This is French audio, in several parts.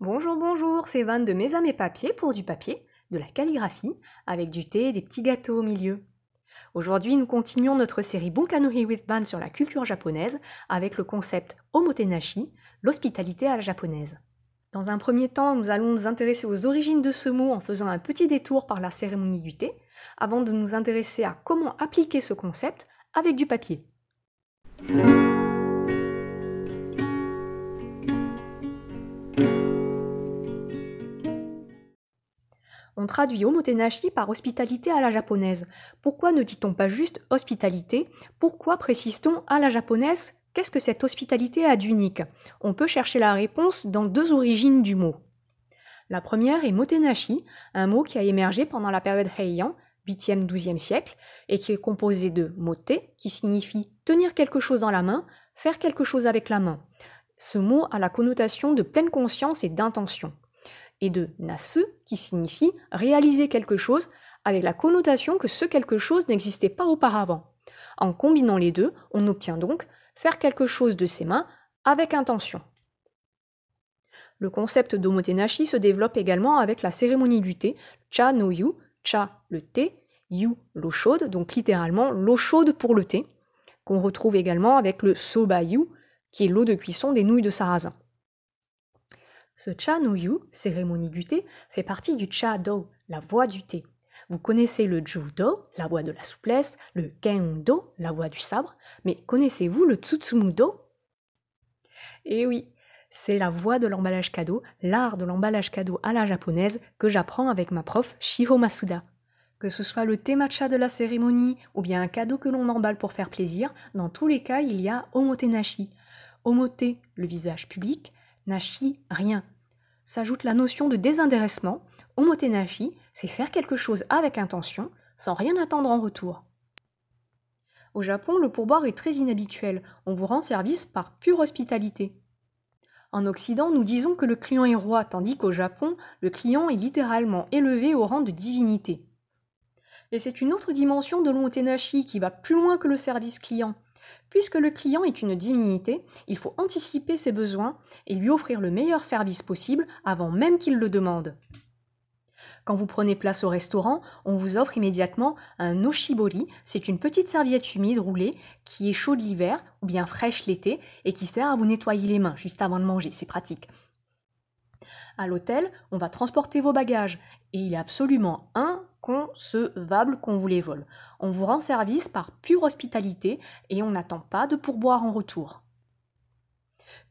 Bonjour, bonjour, c'est Van de Mes et papiers pour du papier, de la calligraphie, avec du thé et des petits gâteaux au milieu. Aujourd'hui, nous continuons notre série Bunkanohi with Van sur la culture japonaise avec le concept Omotenashi, l'hospitalité à la japonaise. Dans un premier temps, nous allons nous intéresser aux origines de ce mot en faisant un petit détour par la cérémonie du thé, avant de nous intéresser à comment appliquer ce concept avec du papier. traduit motenashi par hospitalité à la japonaise. Pourquoi ne dit-on pas juste hospitalité Pourquoi précise-t-on à la japonaise Qu'est-ce que cette hospitalité a d'unique On peut chercher la réponse dans deux origines du mot. La première est motenashi, un mot qui a émergé pendant la période Heian, 8e-12e siècle, et qui est composé de moté, qui signifie tenir quelque chose dans la main, faire quelque chose avec la main. Ce mot a la connotation de pleine conscience et d'intention et de nasu » qui signifie réaliser quelque chose avec la connotation que ce quelque chose n'existait pas auparavant. En combinant les deux, on obtient donc faire quelque chose de ses mains avec intention. Le concept d'omotenashi se développe également avec la cérémonie du thé, cha no yu, cha le thé, yu l'eau chaude, donc littéralement l'eau chaude pour le thé, qu'on retrouve également avec le soba yu, qui est l'eau de cuisson des nouilles de sarrasin. Ce cha no yu, cérémonie du thé, fait partie du cha do, la voix du thé. Vous connaissez le do, la voix de la souplesse, le do, la voix du sabre, mais connaissez-vous le tsutsumu-do Eh oui, c'est la voix de l'emballage cadeau, l'art de l'emballage cadeau à la japonaise que j'apprends avec ma prof Shiho Masuda. Que ce soit le thé matcha de la cérémonie ou bien un cadeau que l'on emballe pour faire plaisir, dans tous les cas, il y a omotenashi. Omote, le visage public, nashi rien. S'ajoute la notion de désintéressement. Omotenashi, c'est faire quelque chose avec intention, sans rien attendre en retour. Au Japon, le pourboire est très inhabituel. On vous rend service par pure hospitalité. En Occident, nous disons que le client est roi, tandis qu'au Japon, le client est littéralement élevé au rang de divinité. Et c'est une autre dimension de l'omotenashi qui va plus loin que le service client. Puisque le client est une divinité, il faut anticiper ses besoins et lui offrir le meilleur service possible avant même qu'il le demande. Quand vous prenez place au restaurant, on vous offre immédiatement un oshibori, c'est une petite serviette humide roulée qui est chaude l'hiver ou bien fraîche l'été et qui sert à vous nettoyer les mains juste avant de manger, c'est pratique. À l'hôtel, on va transporter vos bagages et il est absolument un concevable qu'on vous les vole. On vous rend service par pure hospitalité et on n'attend pas de pourboire en retour.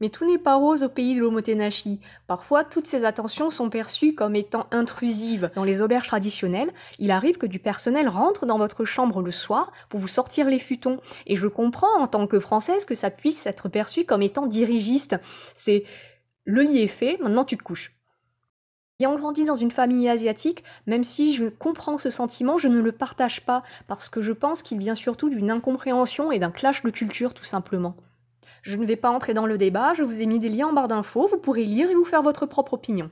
Mais tout n'est pas rose au pays de l'omotenashi. Parfois, toutes ces attentions sont perçues comme étant intrusives. Dans les auberges traditionnelles, il arrive que du personnel rentre dans votre chambre le soir pour vous sortir les futons. Et je comprends en tant que Française que ça puisse être perçu comme étant dirigiste. C'est le lit est fait, maintenant tu te couches. Ayant grandi dans une famille asiatique, même si je comprends ce sentiment, je ne le partage pas, parce que je pense qu'il vient surtout d'une incompréhension et d'un clash de culture, tout simplement. Je ne vais pas entrer dans le débat, je vous ai mis des liens en barre d'infos, vous pourrez lire et vous faire votre propre opinion.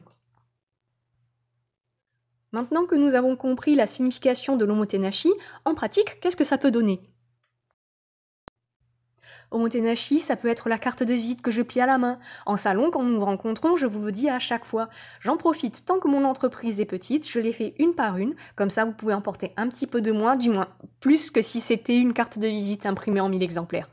Maintenant que nous avons compris la signification de l'omotenashi, en pratique, qu'est-ce que ça peut donner au Motenashi, ça peut être la carte de visite que je plie à la main. En salon, quand nous nous rencontrons, je vous le dis à chaque fois. J'en profite tant que mon entreprise est petite, je les fais une par une. Comme ça, vous pouvez emporter un petit peu de moins, du moins plus que si c'était une carte de visite imprimée en 1000 exemplaires.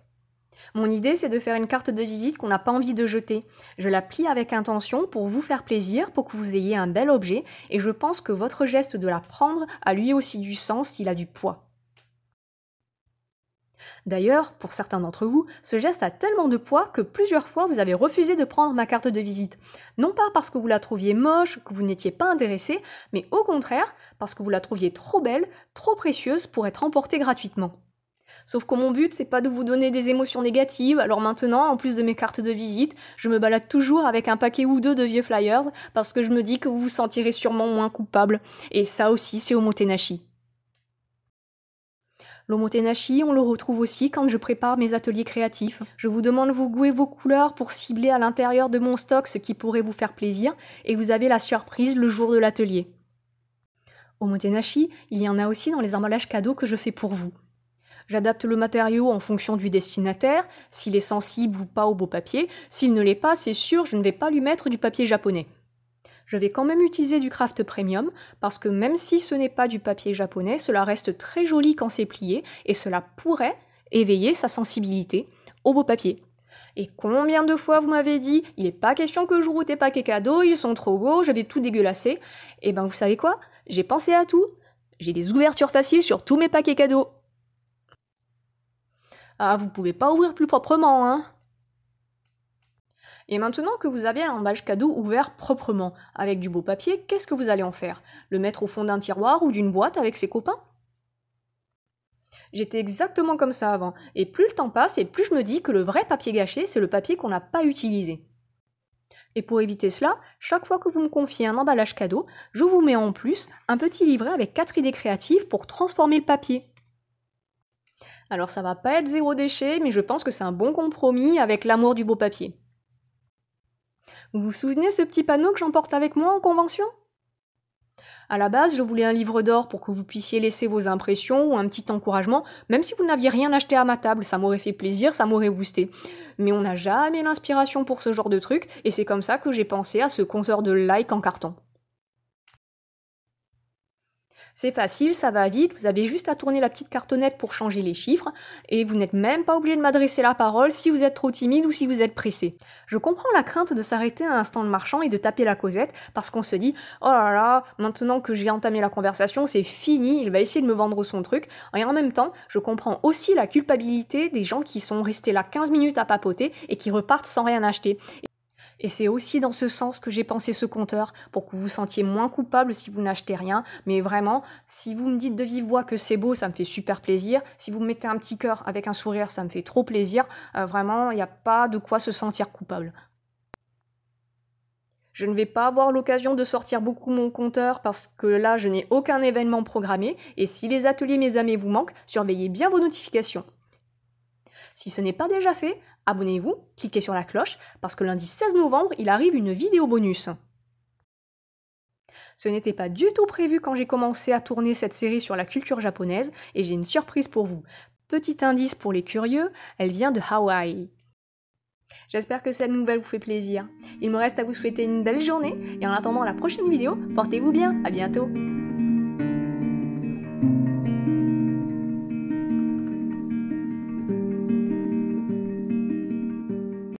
Mon idée, c'est de faire une carte de visite qu'on n'a pas envie de jeter. Je la plie avec intention pour vous faire plaisir, pour que vous ayez un bel objet, et je pense que votre geste de la prendre a lui aussi du sens, il a du poids. D'ailleurs, pour certains d'entre vous, ce geste a tellement de poids que plusieurs fois vous avez refusé de prendre ma carte de visite. Non pas parce que vous la trouviez moche, que vous n'étiez pas intéressé, mais au contraire parce que vous la trouviez trop belle, trop précieuse pour être emportée gratuitement. Sauf que mon but, c'est pas de vous donner des émotions négatives, alors maintenant, en plus de mes cartes de visite, je me balade toujours avec un paquet ou deux de vieux flyers parce que je me dis que vous vous sentirez sûrement moins coupable. Et ça aussi, c'est au L'omotenashi, on le retrouve aussi quand je prépare mes ateliers créatifs. Je vous demande vos goûts et vos couleurs pour cibler à l'intérieur de mon stock ce qui pourrait vous faire plaisir et vous avez la surprise le jour de l'atelier. Omotenashi, il y en a aussi dans les emballages cadeaux que je fais pour vous. J'adapte le matériau en fonction du destinataire, s'il est sensible ou pas au beau papier. S'il ne l'est pas, c'est sûr, je ne vais pas lui mettre du papier japonais je vais quand même utiliser du craft premium parce que même si ce n'est pas du papier japonais, cela reste très joli quand c'est plié et cela pourrait éveiller sa sensibilité au beau papier. Et combien de fois vous m'avez dit, il n'est pas question que je roule tes paquets cadeaux, ils sont trop beaux, je vais tout dégueulasser. Et eh ben vous savez quoi J'ai pensé à tout. J'ai des ouvertures faciles sur tous mes paquets cadeaux. Ah, vous pouvez pas ouvrir plus proprement, hein et maintenant que vous avez un emballage cadeau ouvert proprement, avec du beau papier, qu'est-ce que vous allez en faire Le mettre au fond d'un tiroir ou d'une boîte avec ses copains J'étais exactement comme ça avant, et plus le temps passe, et plus je me dis que le vrai papier gâché, c'est le papier qu'on n'a pas utilisé. Et pour éviter cela, chaque fois que vous me confiez un emballage cadeau, je vous mets en plus un petit livret avec 4 idées créatives pour transformer le papier. Alors ça va pas être zéro déchet, mais je pense que c'est un bon compromis avec l'amour du beau papier. Vous vous souvenez ce petit panneau que j'emporte avec moi en convention À la base, je voulais un livre d'or pour que vous puissiez laisser vos impressions ou un petit encouragement, même si vous n'aviez rien acheté à ma table, ça m'aurait fait plaisir, ça m'aurait boosté. Mais on n'a jamais l'inspiration pour ce genre de truc, et c'est comme ça que j'ai pensé à ce compteur de like en carton. C'est facile, ça va vite, vous avez juste à tourner la petite cartonnette pour changer les chiffres et vous n'êtes même pas obligé de m'adresser la parole si vous êtes trop timide ou si vous êtes pressé. Je comprends la crainte de s'arrêter à un le marchand et de taper la causette parce qu'on se dit oh là là, maintenant que j'ai entamé la conversation, c'est fini, il va essayer de me vendre son truc. Et en même temps, je comprends aussi la culpabilité des gens qui sont restés là 15 minutes à papoter et qui repartent sans rien acheter. Et c'est aussi dans ce sens que j'ai pensé ce compteur, pour que vous vous sentiez moins coupable si vous n'achetez rien. Mais vraiment, si vous me dites de vive voix que c'est beau, ça me fait super plaisir. Si vous me mettez un petit cœur avec un sourire, ça me fait trop plaisir. Euh, vraiment, il n'y a pas de quoi se sentir coupable. Je ne vais pas avoir l'occasion de sortir beaucoup mon compteur parce que là, je n'ai aucun événement programmé. Et si les ateliers Mes Amis vous manquent, surveillez bien vos notifications. Si ce n'est pas déjà fait, Abonnez-vous, cliquez sur la cloche, parce que lundi 16 novembre, il arrive une vidéo bonus. Ce n'était pas du tout prévu quand j'ai commencé à tourner cette série sur la culture japonaise, et j'ai une surprise pour vous. Petit indice pour les curieux, elle vient de Hawaï. J'espère que cette nouvelle vous fait plaisir. Il me reste à vous souhaiter une belle journée, et en attendant la prochaine vidéo, portez-vous bien, à bientôt